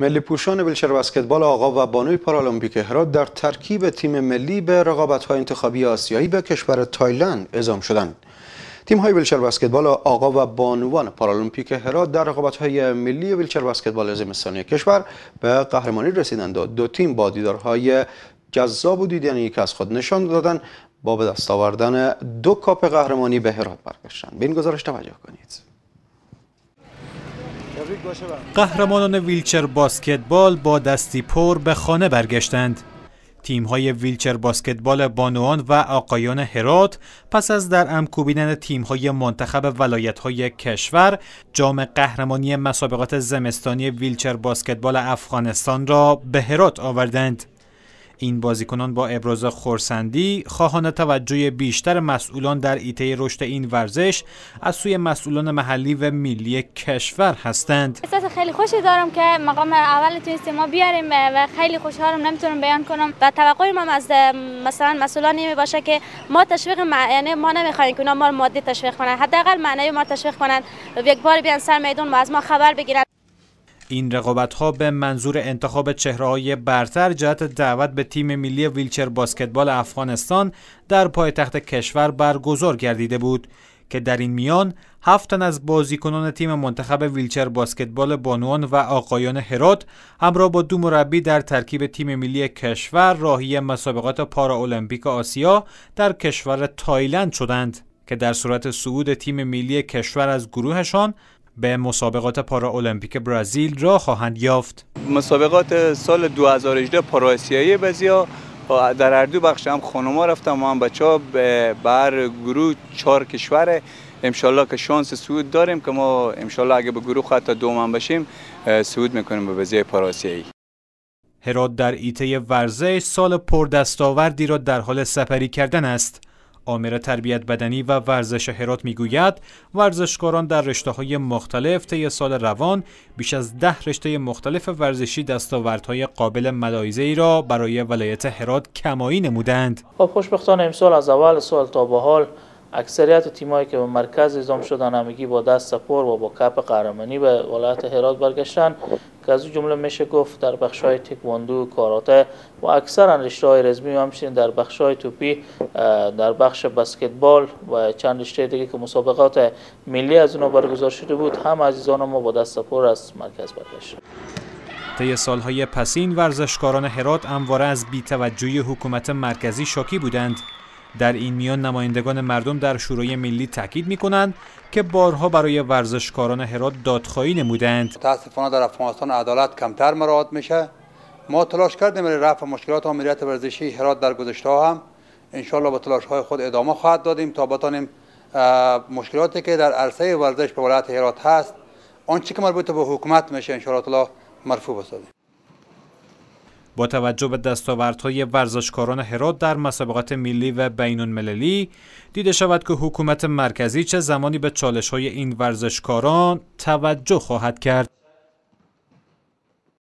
ملی پوشان ویلچر بسکتبال آقا و بانوی پارالمپیک هراد در ترکیب تیم ملی به رقابت های انتخابی آسیایی به کشور تایلند اعزام شدند. تیم های ویلچر بسکتبال آقا و بانوان پارالمپیک هراد در های ملی ویلچر بسکتبال زمستانی کشور به قهرمانی رسیدند و دو تیم با دیدارهای جذاب و دیدنی که از خود نشان دادند با به دست آوردن دو کاپ قهرمانی به هرات برگشتند. به این گزارش توجه کنید. قهرمانان ویلچر باسکتبال با دستی پر به خانه برگشتند. های ویلچر باسکتبال بانوان و آقایان هرات پس از در امکوبینن تیم های منتخب های کشور جام قهرمانی مسابقات زمستانی ویلچر باسکتبال افغانستان را به هرات آوردند. این بازیکنان با ابراز خورسندی خواهان توجه بیشتر مسئولان در ایته رشد این ورزش از سوی مسئولان محلی و ملی کشور هستند احساس خیلی خوشی دارم که مقام اول تونستیم ما بیاریم و خیلی خوشحالم نمیتونم بیان کنم و توقع ما از مثلا مسئولان این باشه که ما تشویق مع... یعنی ما نمیخوایم که اونا ما مادی تشویق کنن حداقل معنوی ما تشویق کنن یک بار بیان سر میدون ما از ما خبر بگیرن این رقابت ها به منظور انتخاب چهره برتر جهت دعوت به تیم ملی ویلچر باسکتبال افغانستان در پایتخت کشور برگزار گردیده بود که در این میان هفت از بازیکنان تیم منتخب ویلچر باسکتبال بانوان و آقایان هرات همراه با دو مربی در ترکیب تیم ملی کشور راهی مسابقات پارا المپیک آسیا در کشور تایلند شدند که در صورت صعود تیم ملی کشور از گروهشان به مسابقات پارا المپیک برزیل را خواهند یافت مسابقات سال 2018 پارا آسیایی بزیا در هر دو بخش هم خانوما رفتم و هم بچه ها بر گروه چهار کشور امشالله که شانس سعود داریم که ما امشالله اگه به گروه حتی دوم بشیم سعود میکنیم به بزیای پاراسیایی هرات در ایته ورزش سال پردستاوردی را در حال سپری کردن است آمر تربیت بدنی و ورزش هرات میگوید ورزشکاران در رشته های مختلف طی سال روان بیش از ده رشته مختلف ورزشی دستاوردهای قابل ملاحظه ای را برای ولایت هرات کمایی نمودند. خب خوشبختانه امسال از اول سال تا به حال اکثریت تیمایی که به مرکز ازام شدن همگی با دست سپور و با کپ قهرمانی به ولایت هرات برگشتن که جمله میشه گفت در بخش های تکواندو کاراته و اکثرا رشته های رزمی و همچنین در بخش های توپی در بخش بسکتبال و چند رشته دیگه که مسابقات ملی از اونا برگزار شده بود هم عزیزان ما با دست پر از مرکز برگشت طی سالهای پسین ورزشکاران هرات امواره از بیتوجهی حکومت مرکزی شاکی بودند در این میان نمایندگان مردم در شورای ملی تاکید می کنند که بارها برای ورزشکاران هرات دادخواهی نمودند متاسفانه در افغانستان عدالت کمتر مراعات میشه ما تلاش کردیم برای رفع مشکلات امنیت ورزشی هرات در گذشته هم انشالله با تلاش های خود ادامه خواهد دادیم تا بتانیم مشکلاتی که در عرصه ورزش به ولایت هرات هست آنچه که مربوط به حکومت میشه ان الله مرفوع بسازیم با توجه به دستاوردهای ورزشکاران هرات در مسابقات ملی و بین المللی دیده شود که حکومت مرکزی چه زمانی به چالشهای این ورزشکاران توجه خواهد کرد